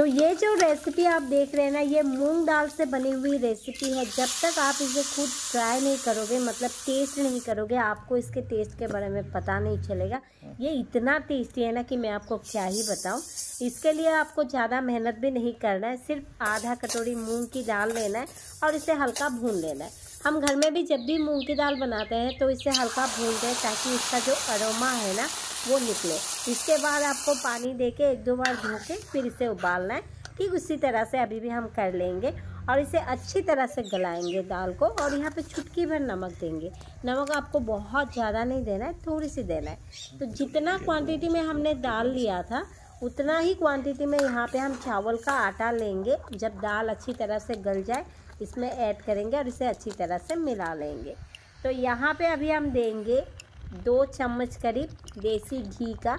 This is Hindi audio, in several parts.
तो ये जो रेसिपी आप देख रहे हैं ना ये मूंग दाल से बनी हुई रेसिपी है जब तक आप इसे खुद ट्राई नहीं करोगे मतलब टेस्ट नहीं करोगे आपको इसके टेस्ट के बारे में पता नहीं चलेगा ये इतना टेस्टी है ना कि मैं आपको क्या ही बताऊं इसके लिए आपको ज़्यादा मेहनत भी नहीं करना है सिर्फ आधा कटोरी मूँग की दाल लेना है और इसे हल्का भून लेना है हम घर में भी जब भी मूँग की दाल बनाते हैं तो इसे हल्का भूनते हैं ताकि इसका जो अरोमा है ना वो निकले इसके बाद आपको पानी दे के एक दो बार धो के फिर इसे उबालना है ठीक उसी तरह से अभी भी हम कर लेंगे और इसे अच्छी तरह से गलाएंगे दाल को और यहाँ पे छुटकी भर नमक देंगे नमक आपको बहुत ज़्यादा नहीं देना है थोड़ी सी देना है तो जितना क्वांटिटी में हमने दाल लिया था उतना ही क्वांटिटी में यहाँ पे हम चावल का आटा लेंगे जब दाल अच्छी तरह से गल जाए इसमें ऐड करेंगे और इसे अच्छी तरह से मिला लेंगे तो यहाँ पर अभी हम देंगे दो चम्मच करीब देसी घी का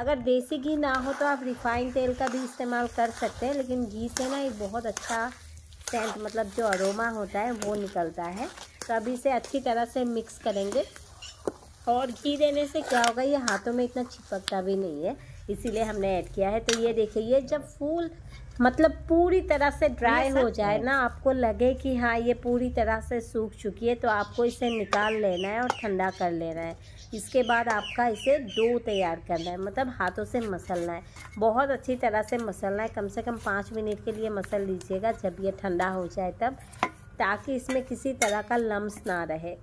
अगर देसी घी ना हो तो आप रिफाइंड तेल का भी इस्तेमाल कर सकते हैं लेकिन घी से ना एक बहुत अच्छा सेंट मतलब जो अरोमा होता है वो निकलता है तो अब इसे अच्छी तरह से मिक्स करेंगे और घी देने से क्या होगा ये हाथों में इतना चिपकता भी नहीं है इसीलिए हमने ऐड किया है तो ये देखिए ये जब फूल मतलब पूरी तरह से ड्राई हो जाए ना आपको लगे कि हाँ ये पूरी तरह से सूख चुकी है तो आपको इसे निकाल लेना है और ठंडा कर लेना है इसके बाद आपका इसे डो तैयार करना है मतलब हाथों से मसलना है बहुत अच्छी तरह से मसलना है कम से कम पाँच मिनट के लिए मसल लीजिएगा जब ये ठंडा हो जाए तब ताकि इसमें किसी तरह का लम्स ना रहे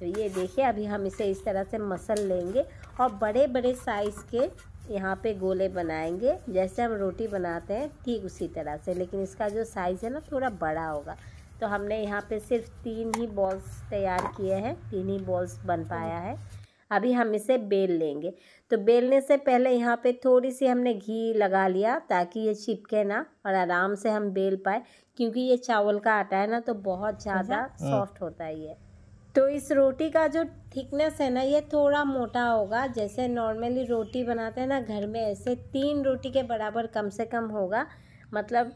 तो ये देखिए अभी हम इसे इस तरह से मसल लेंगे और बड़े बड़े साइज़ के यहाँ पे गोले बनाएंगे जैसे हम रोटी बनाते हैं ठीक उसी तरह से लेकिन इसका जो साइज़ है ना थोड़ा बड़ा होगा तो हमने यहाँ पे सिर्फ तीन ही बॉल्स तैयार किए हैं तीन ही बॉल्स बन पाया है अभी हम इसे बेल लेंगे तो बेलने से पहले यहाँ पे थोड़ी सी हमने घी लगा लिया ताकि ये चिपके ना और आराम से हम बेल पाए क्योंकि ये चावल का आटा है ना तो बहुत हम्म। ज़्यादा सॉफ्ट हम्म। होता ही है तो इस रोटी का जो थिकनेस है ना ये थोड़ा मोटा होगा जैसे नॉर्मली रोटी बनाते हैं ना घर में ऐसे तीन रोटी के बराबर कम से कम होगा मतलब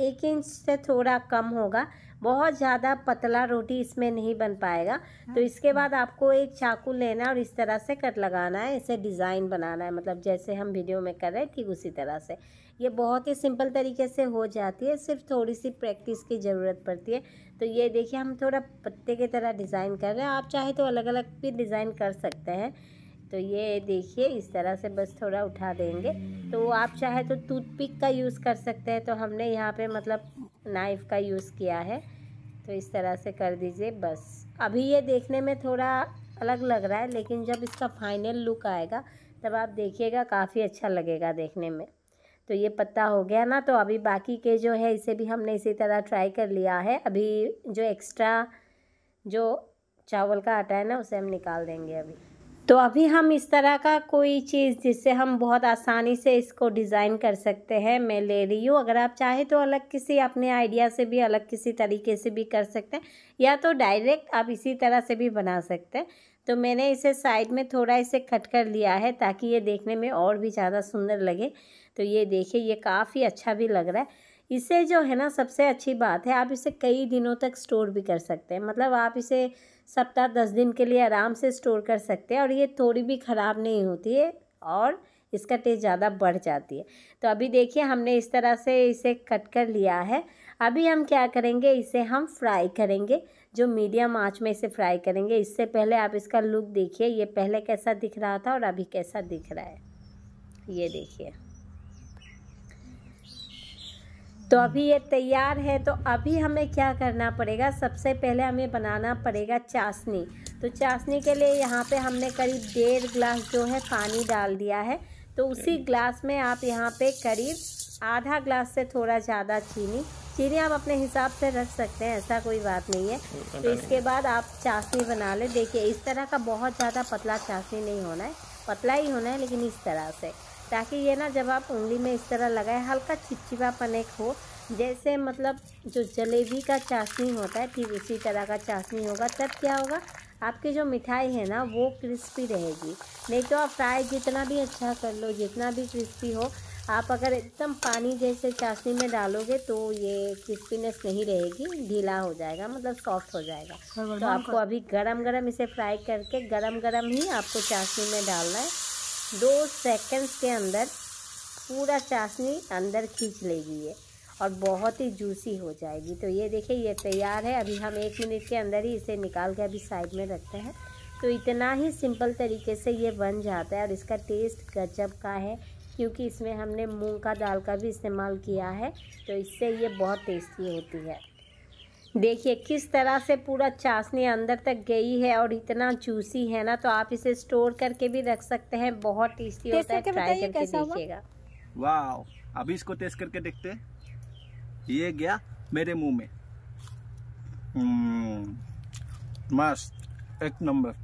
एक इंच से थोड़ा कम होगा बहुत ज़्यादा पतला रोटी इसमें नहीं बन पाएगा तो हाँ। इसके बाद आपको एक चाकू लेना और इस तरह से कट लगाना है इसे डिज़ाइन बनाना है मतलब जैसे हम वीडियो में कर रहे हैं ठीक उसी तरह से ये बहुत ही सिंपल तरीके से हो जाती है सिर्फ थोड़ी सी प्रैक्टिस की ज़रूरत पड़ती है तो ये देखिए हम थोड़ा पत्ते की तरह डिज़ाइन कर रहे हैं आप चाहे तो अलग अलग भी डिज़ाइन कर सकते हैं तो ये देखिए इस तरह से बस थोड़ा उठा देंगे तो आप चाहे तो टूथपिक का यूज़ कर सकते हैं तो हमने यहाँ पे मतलब नाइफ़ का यूज़ किया है तो इस तरह से कर दीजिए बस अभी ये देखने में थोड़ा अलग लग रहा है लेकिन जब इसका फाइनल लुक आएगा तब आप देखिएगा काफ़ी अच्छा लगेगा देखने में तो ये पत्ता हो गया ना तो अभी बाकी के जो है इसे भी हमने इसी तरह ट्राई कर लिया है अभी जो एक्स्ट्रा जो चावल का आटा है ना उसे हम निकाल देंगे अभी तो अभी हम इस तरह का कोई चीज़ जिससे हम बहुत आसानी से इसको डिज़ाइन कर सकते हैं मैं ले रही हूँ अगर आप चाहे तो अलग किसी अपने आइडिया से भी अलग किसी तरीके से भी कर सकते हैं या तो डायरेक्ट आप इसी तरह से भी बना सकते हैं तो मैंने इसे साइड में थोड़ा इसे कट कर लिया है ताकि ये देखने में और भी ज़्यादा सुंदर लगे तो ये देखिए ये काफ़ी अच्छा भी लग रहा है इसे जो है ना सबसे अच्छी बात है आप इसे कई दिनों तक स्टोर भी कर सकते हैं मतलब आप इसे सप्ताह दस दिन के लिए आराम से स्टोर कर सकते हैं और ये थोड़ी भी ख़राब नहीं होती है और इसका टेस्ट ज़्यादा बढ़ जाती है तो अभी देखिए हमने इस तरह से इसे कट कर लिया है अभी हम क्या करेंगे इसे हम फ्राई करेंगे जो मीडियम आँच में इसे फ्राई करेंगे इससे पहले आप इसका लुक देखिए ये पहले कैसा दिख रहा था और अभी कैसा दिख रहा है ये देखिए तो अभी ये तैयार है तो अभी हमें क्या करना पड़ेगा सबसे पहले हमें बनाना पड़ेगा चाशनी तो चाशनी के लिए यहाँ पे हमने करीब डेढ़ ग्लास जो है पानी डाल दिया है तो उसी ग्लास में आप यहाँ पे करीब आधा ग्लास से थोड़ा ज़्यादा चीनी चीनी आप अपने हिसाब से रख सकते हैं ऐसा कोई बात नहीं है तो इसके बाद आप चाशनी बना लें देखिए इस तरह का बहुत ज़्यादा पतला चाशनी नहीं होना है पतला ही होना है लेकिन इस तरह से ताकि ये ना जब आप उंगली में इस तरह लगाए हल्का चिपचिपापन एक हो जैसे मतलब जो जलेबी का चाशनी होता है ठीक उसी तरह का चाशनी होगा तब क्या होगा आपकी जो मिठाई है ना वो क्रिस्पी रहेगी नहीं तो आप फ्राई जितना भी अच्छा कर लो जितना भी क्रिस्पी हो आप अगर एकदम पानी जैसे चाशनी में डालोगे तो ये क्रिस्पीनेस नहीं रहेगी ढीला हो जाएगा मतलब सॉफ्ट हो जाएगा तो आपको अभी गरम गरम इसे फ्राई करके गरम गरम ही आपको चाशनी में डालना है दो सेकंड्स के अंदर पूरा चाशनी अंदर खींच लेगी ये और बहुत ही जूसी हो जाएगी तो ये देखिए ये तैयार है अभी हम एक मिनट के अंदर ही इसे निकाल के अभी साइड में रखते हैं तो इतना ही सिंपल तरीके से ये बन जाता है और इसका टेस्ट गजब का है क्योंकि इसमें हमने मूंग का दाल का भी इस्तेमाल किया है तो इससे ये बहुत टेस्टी होती है देखिए किस तरह से पूरा चाशनी अंदर तक गई है और इतना जूसी है ना तो आप इसे स्टोर करके भी रख सकते हैं बहुत टेस्टी होता है ट्राई करके देखिएगा वाह अभी इसको टेस्ट करके देखते हैं ये गया मेरे मुंह में hmm, मस्त एक नंबर